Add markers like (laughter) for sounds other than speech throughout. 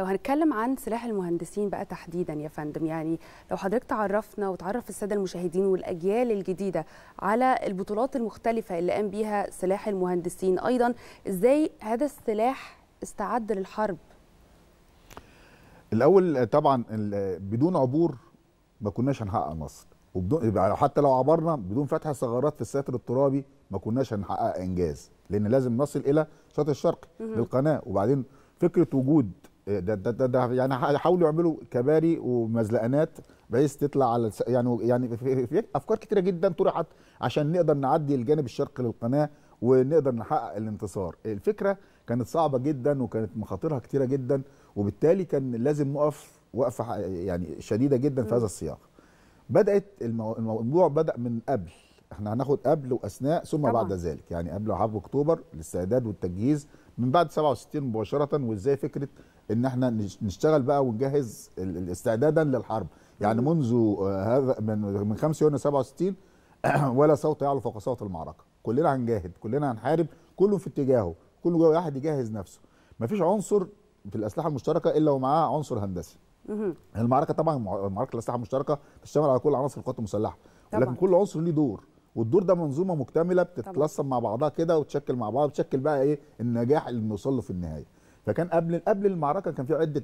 لو هنتكلم عن سلاح المهندسين بقى تحديدا يا فندم يعني لو حضرتك تعرفنا وتعرف الساده المشاهدين والاجيال الجديده على البطولات المختلفه اللي قام بيها سلاح المهندسين ايضا ازاي هذا السلاح استعد للحرب الاول طبعا بدون عبور ما كناش هنحقق مصر وبدون حتى لو عبرنا بدون فتح ثغرات في الساتر الترابي ما كناش هنحقق انجاز لان لازم نصل الى شاطئ الشرقي للقناه وبعدين فكره وجود إيه، ده ده ده, ده يعني حاولوا يعملوا كباري ومزلقانات بحيث تطلع على يعني يعني في, افكار كتيره جدا طرحت عشان نقدر نعدي الجانب الشرقي للقناه ونقدر نحقق الانتصار الفكره كانت صعبه جدا وكانت مخاطرها كتيره جدا وبالتالي كان لازم نقف وقفه يعني شديده جدا في هذا السياق بدات الموضوع بدا من قبل احنا هناخد قبل واثناء ثم طبعا. بعد ذلك يعني قبل حرب اكتوبر الاستعداد والتجهيز من بعد 67 مباشره وازاي فكره ان احنا نشتغل بقى ونجهز استعدادا للحرب يعني منذ آه، هذا من من 5 يونيو 67 ولا صوت يعلو فوق صوت المعركه كلنا هنجاهد كلنا هنحارب كله في اتجاهه كل واحد يجهز نفسه مفيش عنصر في الاسلحه المشتركه الا ومعاه عنصر هندسي المعركه طبعا معركه الاسلحه المشتركه بتشتمل على كل عناصر القوات المسلحه لكن كل عنصر ليه دور والدور ده منظومه مكتمله بتتلصم مع بعضها كده وتشكل مع بعض بتشكل بقى ايه النجاح اللي بنوصل له في النهايه فكان قبل قبل المعركه كان في عده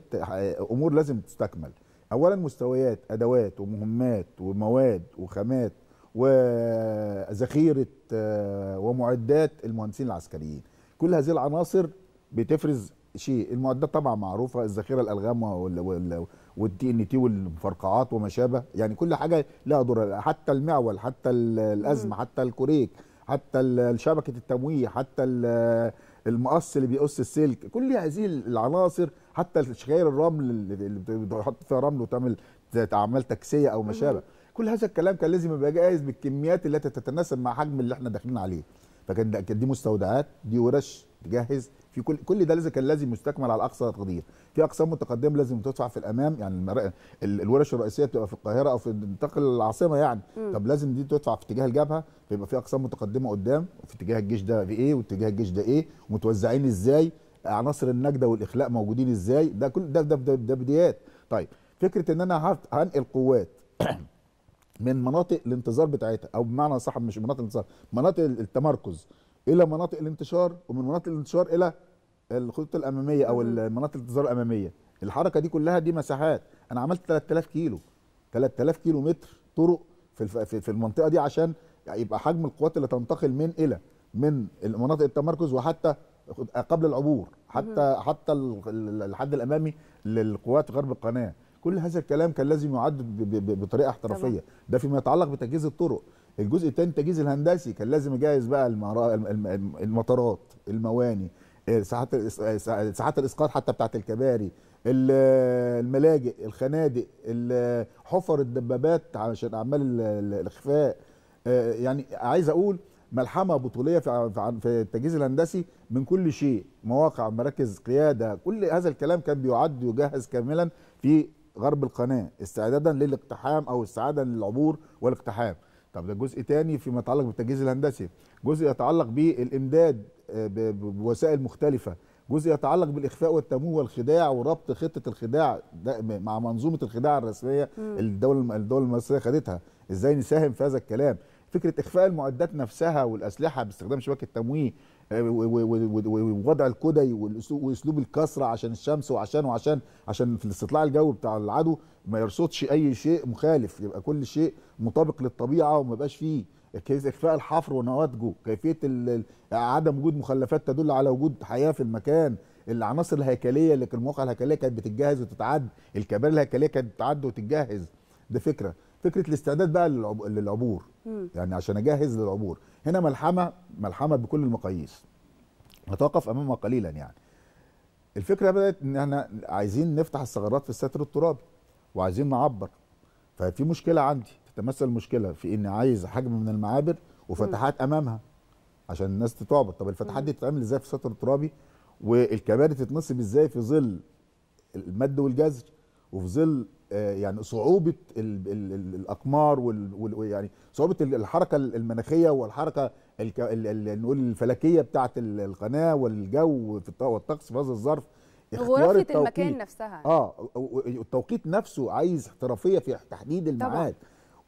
امور لازم تستكمل اولا مستويات ادوات ومهمات ومواد وخامات وذخيره آه، ومعدات المهندسين العسكريين كل هذه العناصر بتفرز شيء المعدات طبعا معروفه الذخيره الالغام والدي ان تي والمفرقعات وما شابه يعني كل حاجه لها دور حتى المعول حتى الازمه حتى الكوريك حتى شبكه التمويه حتى المقص اللي بيقص السلك كل هذه العناصر حتى شغير الرمل اللي بتحط فيها رمل وتعمل اعمال تكسيه او ما شابه كل هذا الكلام كان لازم يبقى جاهز بالكميات التي تتناسب مع حجم اللي احنا داخلين عليه فكان دي مستودعات دي ورش جاهز في كل كل ده لازم كان لازم يستكمل على اقصى تقدير في اقسام متقدمه لازم تدفع في الامام يعني المر... الورش الرئيسيه بتبقى في القاهره او في منطقه العاصمه يعني م. طب لازم دي تدفع في اتجاه الجبهه فيبقى في اقسام متقدمه قدام وفي اتجاه الجيش ده في ايه واتجاه الجيش ده ايه ومتوزعين ازاي عناصر النجده والاخلاء موجودين ازاي ده كل ده ده, ده, ده بدايات طيب فكره ان انا هنقل قوات (coughs) من مناطق الانتظار بتاعتها او بمعنى صح مش مناطق الانتظار مناطق التمركز الى مناطق الانتشار ومن مناطق الانتشار الى الخطوط الاماميه او مناطق الانتظار الاماميه الحركه دي كلها دي مساحات انا عملت 3000 كيلو 3000 كيلو متر طرق في في المنطقه دي عشان يبقى حجم القوات اللي تنتقل من الى من مناطق التمركز وحتى قبل العبور حتى حتى الحد الامامي للقوات غرب القناه كل هذا الكلام كان لازم يعد بطريقه احترافيه ده فيما يتعلق بتجهيز الطرق الجزء الثاني التجهيز الهندسي كان لازم يجهز بقى المطارات المواني آه، ساحات آه، ساحات الاسقاط حتى بتاعه الكباري الملاجئ الخنادق حفر الدبابات عشان اعمال الاخفاء آه، يعني عايز اقول ملحمه بطوليه في التجهيز الهندسي من كل شيء مواقع مراكز قياده كل هذا الكلام كان بيعد ويجهز كاملا في غرب القناه استعدادا للاقتحام او استعاده للعبور والاقتحام طب ده جزء تاني فيما يتعلق بالتجهيز الهندسي جزء يتعلق بالامداد آه، بوسائل مختلفه جزء يتعلق بالاخفاء والتمويه والخداع وربط خطه الخداع ده مع منظومه الخداع الرسميه الدوله الدول المصريه خدتها ازاي نساهم في هذا الكلام فكره اخفاء المعدات نفسها والاسلحه باستخدام شبكه التمويه آه، ووضع الكدي واسلوب الكسره عشان الشمس وعشان وعشان عشان في الاستطلاع الجوي بتاع العدو ما يرصدش اي شيء مخالف يبقى كل شيء مطابق للطبيعه وما يبقاش فيه اخفاء الحفر ونواتجه كيفيه عدم وجود مخلفات تدل على وجود حياه في المكان العناصر الهيكليه اللي المواقع الهيكليه كانت بتتجهز وتتعد الكباري الهيكليه كانت بتتعد وتتجهز ده فكره فكره الاستعداد بقى للعبور م. يعني عشان اجهز للعبور هنا ملحمه ملحمه بكل المقاييس نتوقف امامها قليلا يعني الفكره بدات ان احنا عايزين نفتح الثغرات في الستر الترابي وعايزين نعبر ففي مشكله عندي تتمثل المشكله في اني عايز حجم من المعابر وفتحات م. امامها عشان الناس تتعبر طب الفتحات دي تتعمل ازاي في الستر الترابي والكباري تتنصب ازاي في ظل المد والجزر وفي ظل آه، يعني صعوبه الاقمار ويعني صعوبه الحركه المناخيه والحركه نقول الفلكيه بتاعه القناه والجو والطقس في هذا الظرف غرفة المكان نفسها اه التوقيت نفسه عايز احترافيه في تحديد الميعاد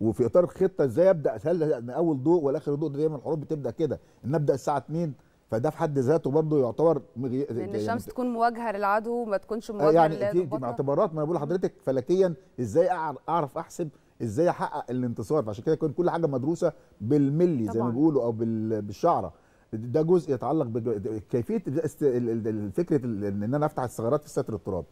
وفي اطار الخطه ازاي ابدا هل من اول ضوء ولا اخر ضوء دايما الحروب بتبدا كده ان ابدا الساعه 2 فده في حد ذاته برضه يعتبر مغي... ان يعني الشمس تكون مواجهه للعدو ما تكونش مواجهه يعني دي, دي معتبرات ما بقول لحضرتك فلكيا ازاي اعرف احسب ازاي احقق الانتصار فعشان كده يكون كل حاجه مدروسه بالملي طبعا. زي ما بيقولوا او بالشعره ده جزء يتعلق بكيفيه فكره ان انا افتح الثغرات في ستر التراب